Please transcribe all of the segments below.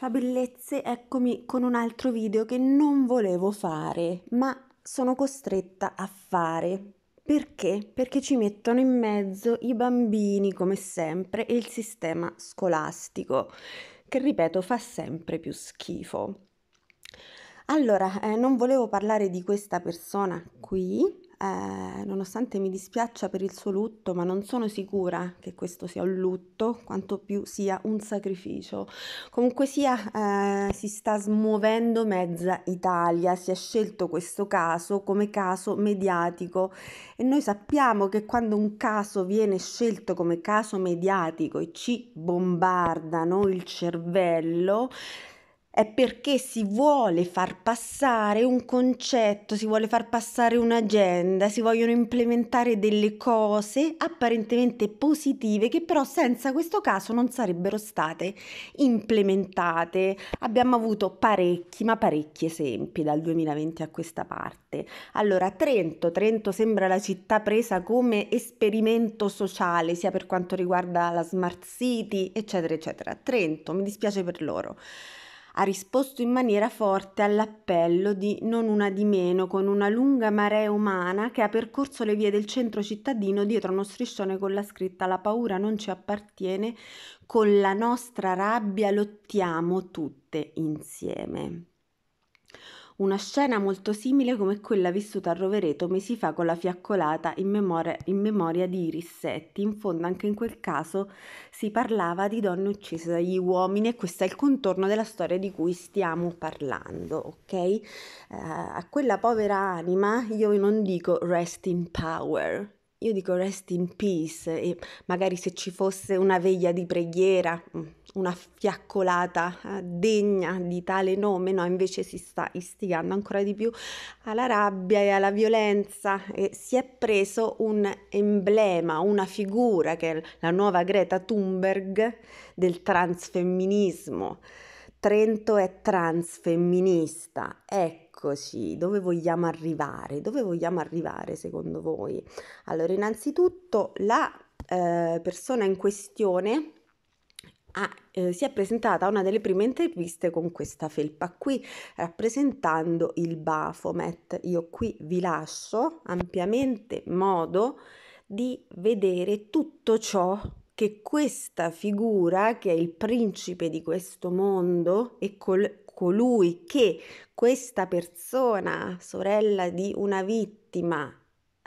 Ciao bellezze, eccomi con un altro video che non volevo fare, ma sono costretta a fare. Perché? Perché ci mettono in mezzo i bambini, come sempre, e il sistema scolastico, che ripeto fa sempre più schifo. Allora, eh, non volevo parlare di questa persona qui, eh, nonostante mi dispiaccia per il suo lutto, ma non sono sicura che questo sia un lutto, quanto più sia un sacrificio. Comunque sia, eh, si sta smuovendo mezza Italia, si è scelto questo caso come caso mediatico e noi sappiamo che quando un caso viene scelto come caso mediatico e ci bombardano il cervello, è perché si vuole far passare un concetto, si vuole far passare un'agenda, si vogliono implementare delle cose apparentemente positive che però senza questo caso non sarebbero state implementate. Abbiamo avuto parecchi, ma parecchi esempi dal 2020 a questa parte. Allora, Trento, Trento sembra la città presa come esperimento sociale, sia per quanto riguarda la smart city, eccetera, eccetera. Trento, mi dispiace per loro ha risposto in maniera forte all'appello di non una di meno con una lunga marea umana che ha percorso le vie del centro cittadino dietro uno striscione con la scritta La paura non ci appartiene, con la nostra rabbia lottiamo tutte insieme una scena molto simile come quella vissuta a Rovereto mesi fa con la fiaccolata in memoria, in memoria di Irissetti. In fondo anche in quel caso si parlava di donne uccise dagli uomini e questo è il contorno della storia di cui stiamo parlando, ok? Eh, a quella povera anima io non dico rest in power, io dico rest in peace e magari se ci fosse una veglia di preghiera, mm, una fiaccolata eh, degna di tale nome, no, invece si sta istigando ancora di più alla rabbia e alla violenza e si è preso un emblema, una figura che è la nuova Greta Thunberg del transfemminismo. Trento è transfemminista, ecco Eccoci, dove vogliamo arrivare? Dove vogliamo arrivare secondo voi? Allora, innanzitutto la eh, persona in questione ha, eh, si è presentata a una delle prime interviste con questa felpa qui, rappresentando il Baphomet. Io qui vi lascio ampiamente modo di vedere tutto ciò che questa figura, che è il principe di questo mondo e col colui che questa persona, sorella di una vittima,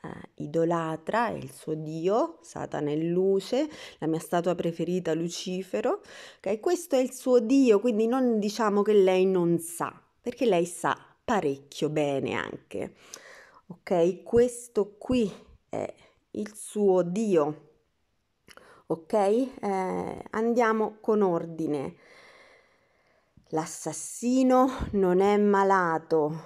eh, idolatra, è il suo Dio, Satana è luce, la mia statua preferita Lucifero, okay? questo è il suo Dio, quindi non diciamo che lei non sa, perché lei sa parecchio bene anche. Ok, questo qui è il suo Dio. Ok, eh, andiamo con ordine. L'assassino non è malato,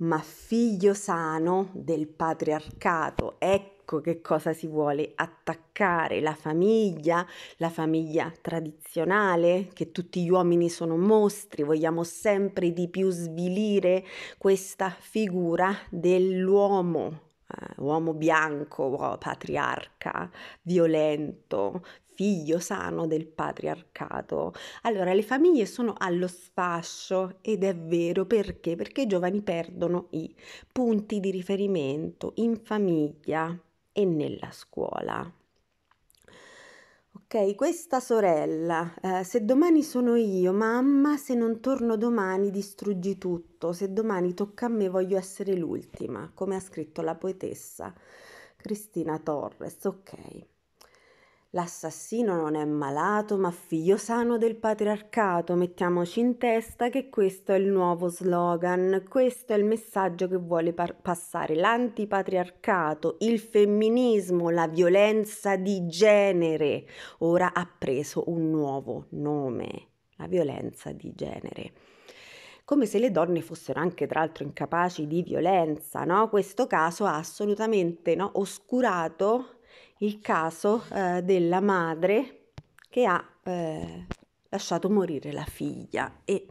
ma figlio sano del patriarcato. Ecco che cosa si vuole attaccare, la famiglia, la famiglia tradizionale, che tutti gli uomini sono mostri, vogliamo sempre di più svilire questa figura dell'uomo uh, uomo bianco, patriarca, violento, figlio sano del patriarcato. Allora, le famiglie sono allo sfascio ed è vero perché? Perché i giovani perdono i punti di riferimento in famiglia e nella scuola. Ok, questa sorella, eh, se domani sono io, mamma, se non torno domani distruggi tutto, se domani tocca a me voglio essere l'ultima, come ha scritto la poetessa Cristina Torres, ok. L'assassino non è malato, ma figlio sano del patriarcato. Mettiamoci in testa che questo è il nuovo slogan, questo è il messaggio che vuole par- passare l'antipatriarcato, il femminismo, la violenza di genere. Ora ha preso un nuovo nome, la violenza di genere come se le donne fossero anche tra l'altro incapaci di violenza, no? Questo caso ha assolutamente no, oscurato il caso eh, della madre che ha eh, lasciato morire la figlia e,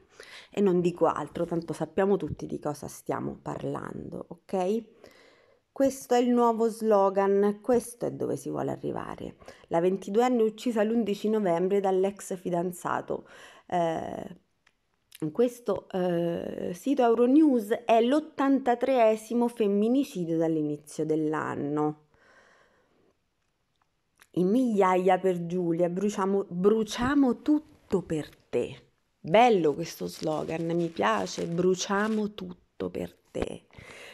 e, non dico altro, tanto sappiamo tutti di cosa stiamo parlando, ok? Questo è il nuovo slogan, questo è dove si vuole arrivare. La 22enne uccisa l'11 novembre dall'ex fidanzato. Eh, questo eh, sito Euronews è l'83esimo femminicidio dall'inizio dell'anno in migliaia per Giulia, bruciamo, bruciamo tutto per te. Bello questo slogan, mi piace, bruciamo tutto per te.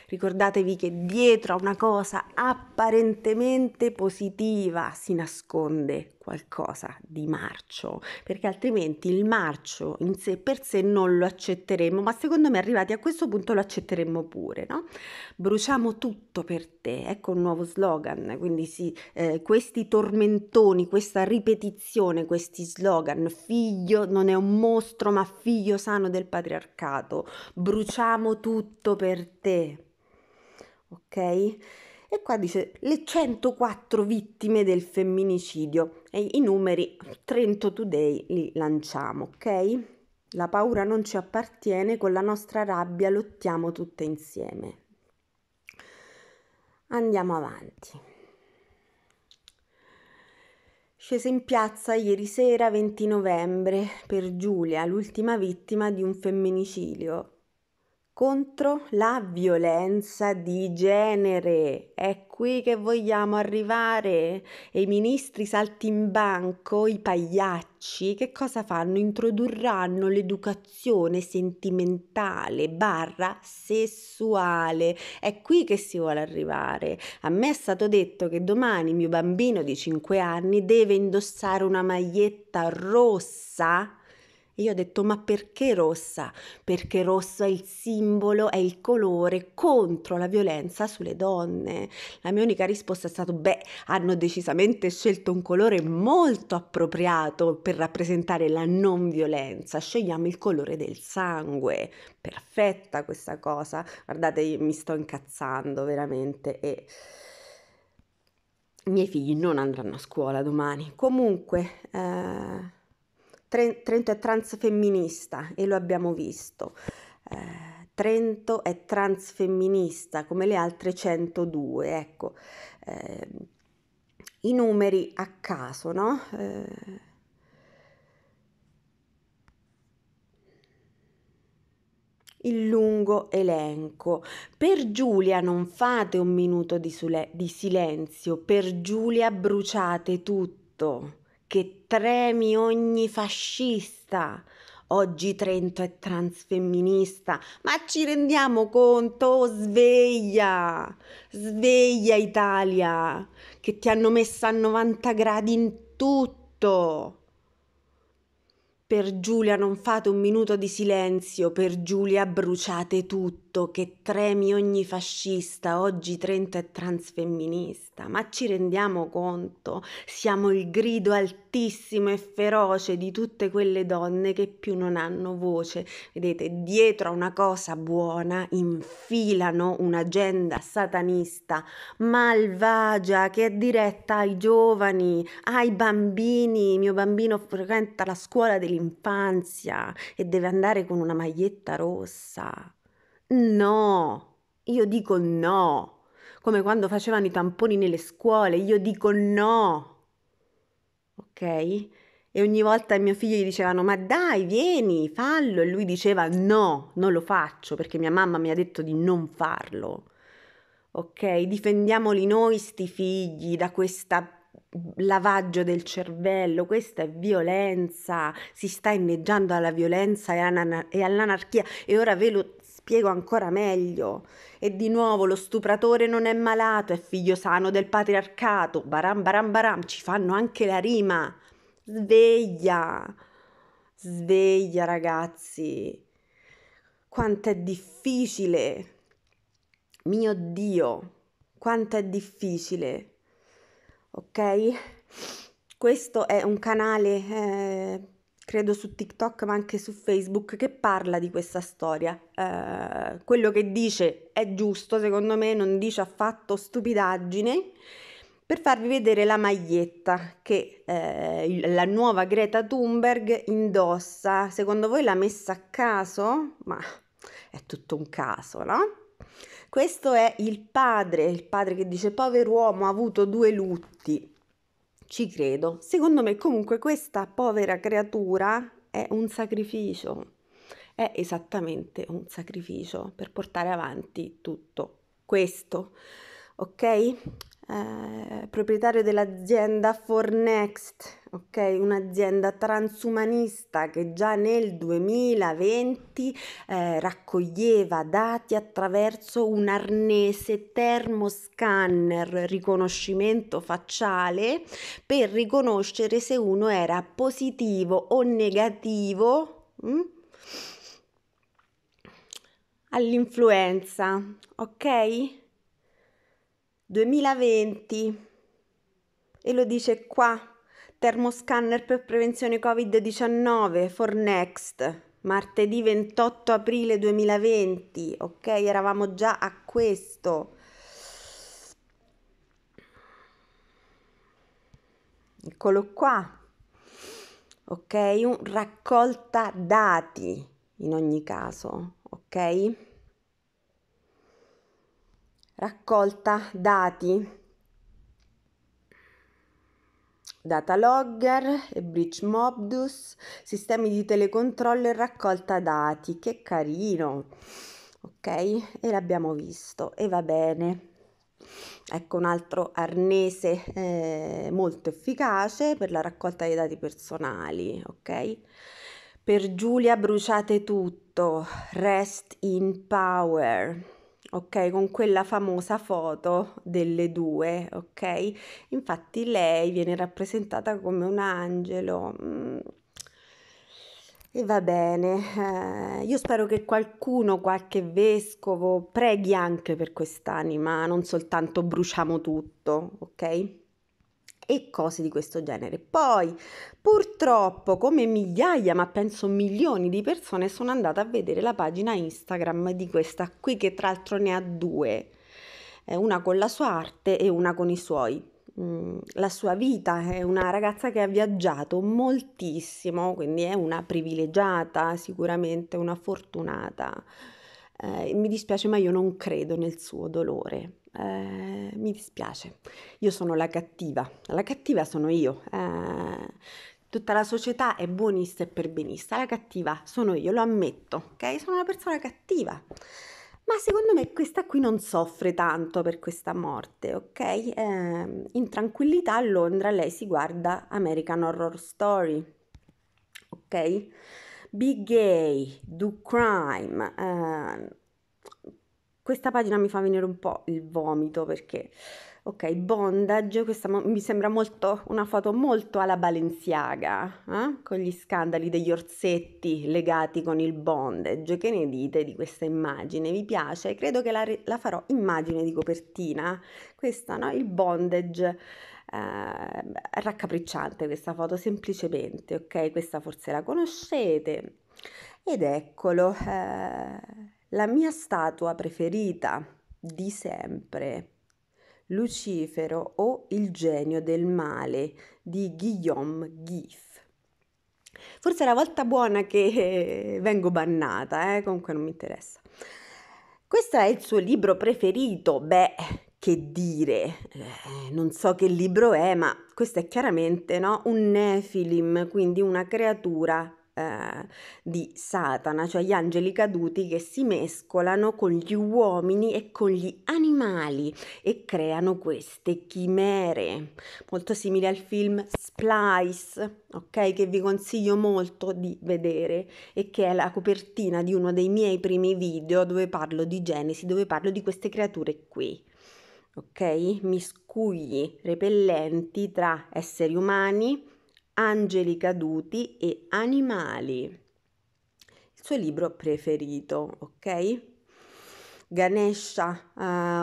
Ricordatevi che dietro a una cosa apparentemente positiva si nasconde qualcosa di marcio, perché altrimenti il marcio in sé per sé non lo accetteremo, ma secondo me arrivati a questo punto lo accetteremo pure, no? Bruciamo tutto per te, ecco un nuovo slogan, quindi sì, eh, questi tormentoni, questa ripetizione, questi slogan, figlio non è un mostro ma figlio sano del patriarcato, bruciamo tutto per te, ok? E qua dice le 104 vittime del femminicidio e i numeri Trento Today li lanciamo, ok? La paura non ci appartiene, con la nostra rabbia lottiamo tutte insieme. Andiamo avanti. Scese in piazza ieri sera 20 novembre per Giulia, l'ultima vittima di un femminicidio contro la violenza di genere. È qui che vogliamo arrivare. E i ministri saltimbanco, i pagliacci, che cosa fanno? Introdurranno l'educazione sentimentale barra sessuale. È qui che si vuole arrivare. A me è stato detto che domani mio bambino di 5 anni deve indossare una maglietta rossa e io ho detto, ma perché rossa? Perché rosso è il simbolo, è il colore contro la violenza sulle donne. La mia unica risposta è stata, beh, hanno decisamente scelto un colore molto appropriato per rappresentare la non violenza. Scegliamo il colore del sangue. Perfetta questa cosa. Guardate, mi sto incazzando veramente e... I miei figli non andranno a scuola domani. Comunque... Eh Trento è transfemminista e lo abbiamo visto. Eh, Trento è transfemminista come le altre 102, ecco. Eh, I numeri a caso, no? Eh, il lungo elenco. Per Giulia non fate un minuto di, sule- di silenzio, per Giulia bruciate tutto che tremi ogni fascista. Oggi Trento è transfemminista, ma ci rendiamo conto, oh, sveglia, sveglia Italia, che ti hanno messa a 90 gradi in tutto. Per Giulia non fate un minuto di silenzio, per Giulia bruciate tutto, che tremi ogni fascista, oggi Trento è transfemminista. Ma ci rendiamo conto? Siamo il grido altissimo e feroce di tutte quelle donne che più non hanno voce. Vedete, dietro a una cosa buona infilano un'agenda satanista, malvagia, che è diretta ai giovani, ai bambini. Mio bambino frequenta la scuola dell'infanzia in e deve andare con una maglietta rossa. No, io dico no, come quando facevano i tamponi nelle scuole, io dico no. Ok? E ogni volta mio figlio gli dicevano ma dai, vieni, fallo e lui diceva no, non lo faccio perché mia mamma mi ha detto di non farlo. Ok, difendiamoli noi sti figli da questa lavaggio del cervello, questa è violenza, si sta inneggiando alla violenza e all'anarchia e ora ve lo spiego ancora meglio. E di nuovo lo stupratore non è malato, è figlio sano del patriarcato, baram baram baram, ci fanno anche la rima. Sveglia, sveglia ragazzi, quanto è difficile, mio Dio, quanto è difficile ok? Questo è un canale, eh, credo su TikTok ma anche su Facebook, che parla di questa storia. Eh, quello che dice è giusto, secondo me, non dice affatto stupidaggine per farvi vedere la maglietta che eh, la nuova Greta Thunberg indossa. Secondo voi l'ha messa a caso? Ma è tutto un caso, no? Questo è il padre, il padre che dice povero uomo ha avuto due lutti. Ci credo. Secondo me comunque questa povera creatura è un sacrificio. È esattamente un sacrificio per portare avanti tutto questo. Ok? Eh, proprietario dell'azienda Fornext ok? Un'azienda transumanista che già nel 2020 eh, raccoglieva dati attraverso un arnese termoscanner riconoscimento facciale per riconoscere se uno era positivo o negativo. Mh? Mm, all'influenza, ok? 2020 e lo dice qua termoscanner per prevenzione Covid-19, Fornext, martedì 28 aprile 2020, ok? Eravamo già a questo. Eccolo qua. Ok, un raccolta dati in ogni caso, ok? Raccolta dati data logger e Bridge Mobdus, sistemi di telecontrollo e raccolta dati, che carino. Ok? E l'abbiamo visto e va bene. Ecco un altro arnese eh, molto efficace per la raccolta dei dati personali, ok? Per Giulia bruciate tutto, rest in power ok? Con quella famosa foto delle due, ok? Infatti lei viene rappresentata come un angelo. Mm. E va bene, eh, io spero che qualcuno, qualche vescovo, preghi anche per quest'anima, non soltanto bruciamo tutto, ok? e cose di questo genere. Poi, purtroppo, come migliaia, ma penso milioni di persone, sono andata a vedere la pagina Instagram di questa qui, che tra l'altro ne ha due, una con la sua arte e una con i suoi. Mm, la sua vita è una ragazza che ha viaggiato moltissimo, quindi è una privilegiata, sicuramente una fortunata. Eh, mi dispiace, ma io non credo nel suo dolore eh, mi dispiace, io sono la cattiva, la cattiva sono io. Eh, tutta la società è buonista e perbenista, la cattiva sono io, lo ammetto, ok? Sono una persona cattiva. Ma secondo me questa qui non soffre tanto per questa morte, ok? Eh, in tranquillità a Londra lei si guarda American Horror Story, ok? Big Gay, Do Crime, eh, questa pagina mi fa venire un po' il vomito perché, ok, bondage, questa mi sembra molto, una foto molto alla Balenciaga, eh? con gli scandali degli orsetti legati con il bondage. Che ne dite di questa immagine? Vi piace? Credo che la, la farò immagine di copertina. Questa, no? Il bondage. Eh, raccapricciante questa foto semplicemente ok questa forse la conoscete ed eccolo eh la mia statua preferita di sempre, Lucifero o il genio del male di Guillaume Gif. Forse è la volta buona che vengo bannata, eh? comunque non mi interessa. Questo è il suo libro preferito, beh, che dire, eh, non so che libro è, ma questo è chiaramente no? un Nephilim, quindi una creatura eh, di Satana, cioè gli angeli caduti che si mescolano con gli uomini e con gli animali e creano queste chimere, molto simili al film Splice, ok, che vi consiglio molto di vedere e che è la copertina di uno dei miei primi video dove parlo di Genesi, dove parlo di queste creature qui ok? Miscugli repellenti tra esseri umani, angeli caduti e animali. Il suo libro preferito, ok? Ganesha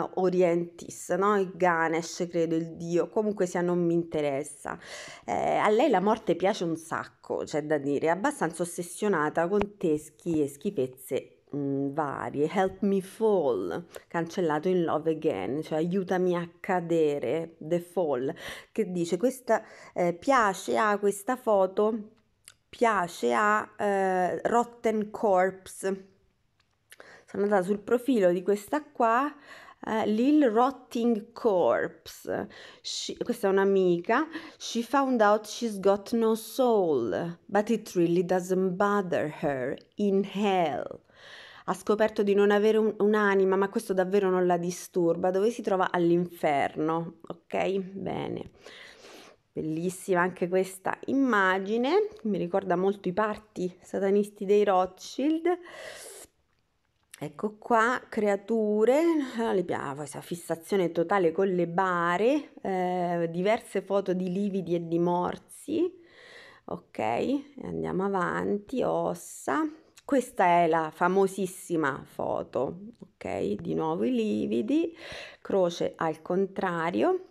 uh, Orientis, no? Il Ganesh credo, il dio, comunque sia non mi interessa. Eh, a lei la morte piace un sacco, c'è da dire, è abbastanza ossessionata con teschi e schifezze mh, mm, varie, Help Me Fall, cancellato in Love Again, cioè aiutami a cadere, The Fall, che dice questa eh, piace a questa foto, piace a eh, Rotten Corpse. Sono andata sul profilo di questa qua, Uh, Lil Rotting Corpse. She, questa è un'amica. She found out she's got no soul, but it really doesn't bother her in hell ha scoperto di non avere un, un'anima, ma questo davvero non la disturba, dove si trova all'inferno, ok? Bene. Bellissima anche questa immagine, mi ricorda molto i parti satanisti dei Rothschild. Ecco qua, creature, ah, ah, questa fissazione totale con le bare, eh, diverse foto di lividi e di morsi. Ok, andiamo avanti, ossa, questa è la famosissima foto, ok? Di nuovo i lividi, croce al contrario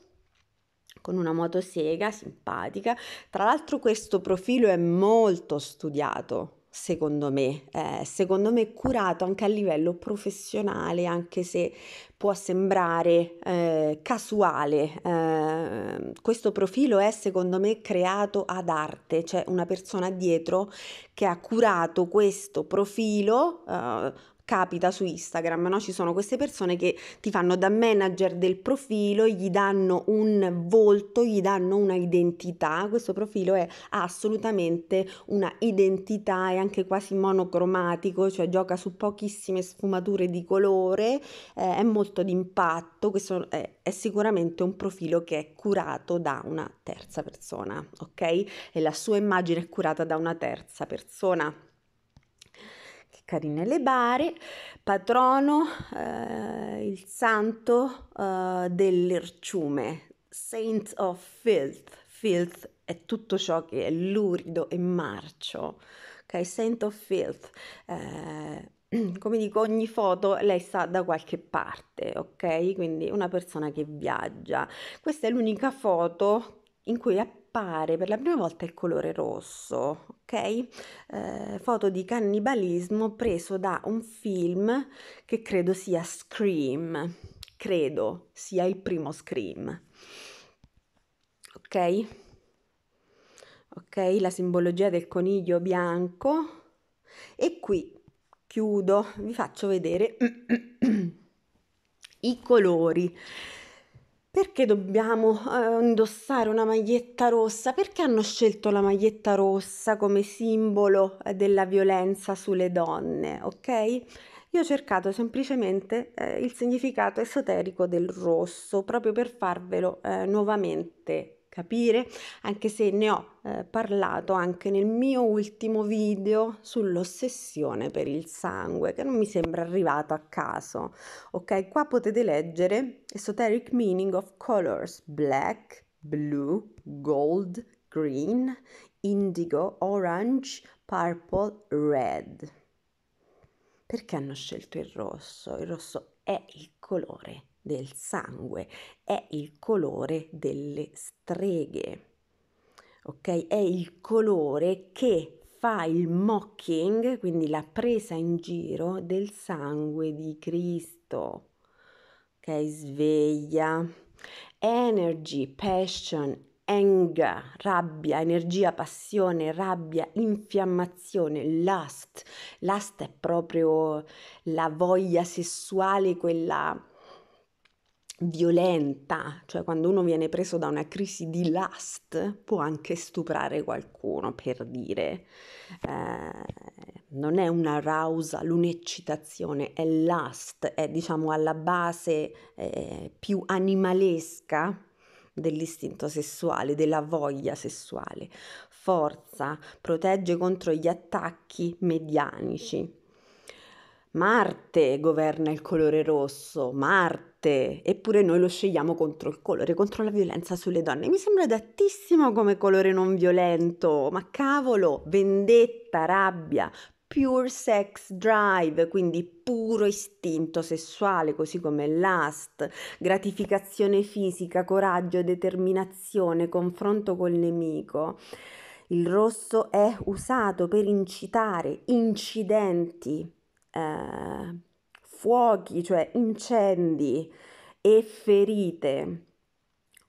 con una motosega simpatica. Tra l'altro questo profilo è molto studiato, secondo me, eh, secondo me curato anche a livello professionale, anche se può sembrare eh, casuale. Eh, questo profilo è secondo me creato ad arte, c'è cioè una persona dietro che ha curato questo profilo eh, capita su Instagram, no? ci sono queste persone che ti fanno da manager del profilo, gli danno un volto, gli danno una identità, questo profilo è, assolutamente una identità, è anche quasi monocromatico, cioè gioca su pochissime sfumature di colore, eh, è molto d'impatto, questo è, è sicuramente un profilo che è curato da una terza persona, ok? E la sua immagine è curata da una terza persona. Carine le Bari, patrono eh, il santo eh, del Saint of Filth. Filth è tutto ciò che è lurido e marcio. Ok, Saint of Filth. Eh, come dico, ogni foto lei sta da qualche parte, ok? Quindi una persona che viaggia. Questa è l'unica foto in cui appare appare per la prima volta il colore rosso, ok? Eh, foto di cannibalismo preso da un film che credo sia Scream, credo sia il primo Scream, ok? Ok, la simbologia del coniglio bianco e qui chiudo, vi faccio vedere i colori. Perché dobbiamo eh, indossare una maglietta rossa? Perché hanno scelto la maglietta rossa come simbolo eh, della violenza sulle donne, ok? Io ho cercato semplicemente eh, il significato esoterico del rosso proprio per farvelo eh, nuovamente capire, anche se ne ho eh, parlato anche nel mio ultimo video sull'ossessione per il sangue, che non mi sembra arrivato a caso. Ok, qua potete leggere Esoteric Meaning of Colors Black, Blue, Gold, Green, Indigo, Orange, Purple, Red. Perché hanno scelto il rosso? Il rosso è il colore del sangue, è il colore delle streghe. Ok? È il colore che fa il mocking, quindi la presa in giro del sangue di Cristo. Ok? Sveglia. Energy, passion, anger, rabbia, energia, passione, rabbia, infiammazione, lust. Lust è proprio la voglia sessuale, quella violenta, cioè quando uno viene preso da una crisi di lust può anche stuprare qualcuno per dire eh, non è una rousal, un'eccitazione, è lust, è diciamo alla base eh, più animalesca dell'istinto sessuale, della voglia sessuale. Forza, protegge contro gli attacchi medianici. Marte governa il colore rosso, Marte latte, eppure noi lo scegliamo contro il colore, contro la violenza sulle donne. Mi sembra adattissimo come colore non violento, ma cavolo, vendetta, rabbia, pure sex drive, quindi puro istinto sessuale, così come lust, gratificazione fisica, coraggio, determinazione, confronto col nemico. Il rosso è usato per incitare incidenti. Eh, fuochi, cioè incendi e ferite.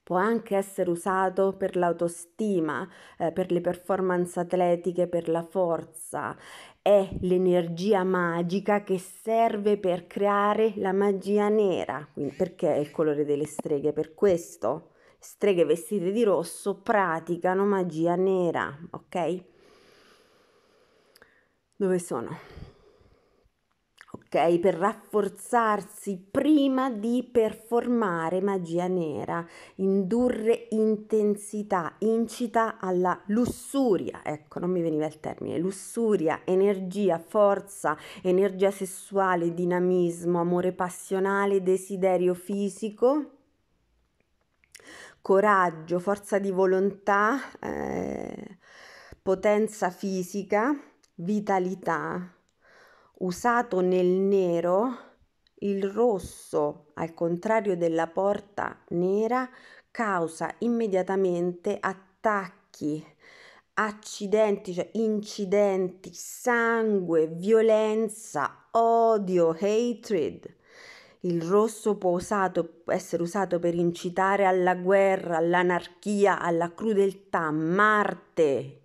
Può anche essere usato per l'autostima, eh, per le performance atletiche, per la forza. È l'energia magica che serve per creare la magia nera, Quindi, perché è il colore delle streghe, per questo. Streghe vestite di rosso praticano magia nera, ok? Dove sono? ok? Per rafforzarsi prima di performare magia nera, indurre intensità, incita alla lussuria, ecco, non mi veniva il termine, lussuria, energia, forza, energia sessuale, dinamismo, amore passionale, desiderio fisico coraggio, forza di volontà, eh, potenza fisica, vitalità, usato nel nero, il rosso, al contrario della porta nera, causa immediatamente attacchi, accidenti, cioè incidenti, sangue, violenza, odio, hatred. Il rosso può usato, essere usato per incitare alla guerra, all'anarchia, alla crudeltà, Marte,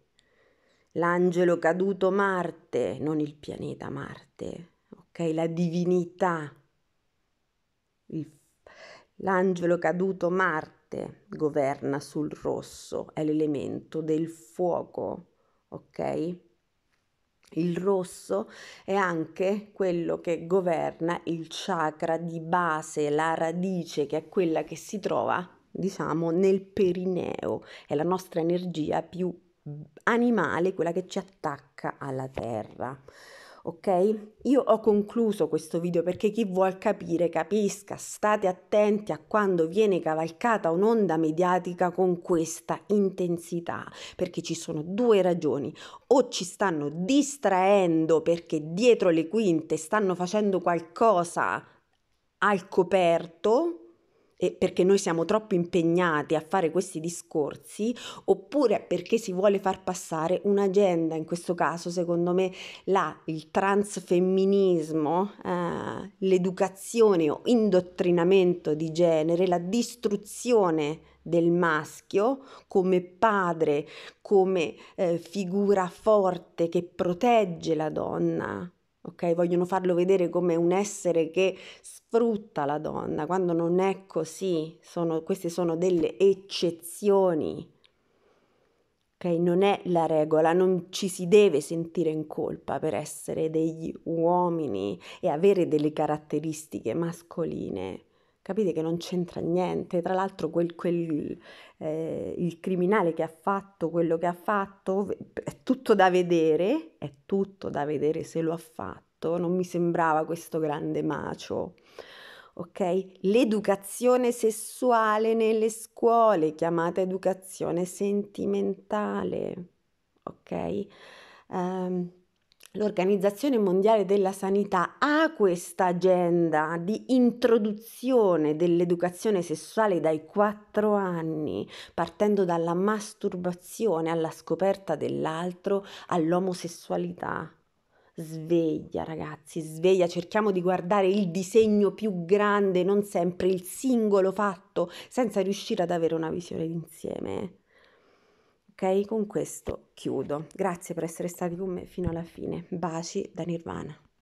l'angelo caduto Marte, non il pianeta Marte, ok? La divinità, il, l'angelo caduto Marte governa sul rosso, è l'elemento del fuoco, ok? Il rosso è anche quello che governa il chakra di base, la radice, che è quella che si trova, diciamo, nel perineo, è la nostra energia più animale, quella che ci attacca alla terra. Ok? Io ho concluso questo video perché chi vuol capire capisca, state attenti a quando viene cavalcata un'onda mediatica con questa intensità, perché ci sono due ragioni, o ci stanno distraendo perché dietro le quinte stanno facendo qualcosa al coperto, eh, perché noi siamo troppo impegnati a fare questi discorsi oppure perché si vuole far passare un'agenda, in questo caso secondo me là il transfemminismo, eh, l'educazione o indottrinamento di genere, la distruzione del maschio come padre, come eh, figura forte che protegge la donna ok? Vogliono farlo vedere come un essere che sfrutta la donna, quando non è così, sono, queste sono delle eccezioni. Ok, non è la regola, non ci si deve sentire in colpa per essere degli uomini e avere delle caratteristiche mascoline capite che non c'entra niente, tra l'altro quel, quel, eh, il criminale che ha fatto quello che ha fatto è tutto da vedere, è tutto da vedere se lo ha fatto, non mi sembrava questo grande macio. Ok, L'educazione sessuale nelle scuole, chiamata educazione sentimentale, ok? Um, L'Organizzazione Mondiale della Sanità ha questa agenda di introduzione dell'educazione sessuale dai quattro anni, partendo dalla masturbazione alla scoperta dell'altro, all'omosessualità. Sveglia ragazzi, sveglia, cerchiamo di guardare il disegno più grande, non sempre il singolo fatto, senza riuscire ad avere una visione d'insieme. Ok, con questo chiudo. Grazie per essere stati con me fino alla fine. Baci da Nirvana.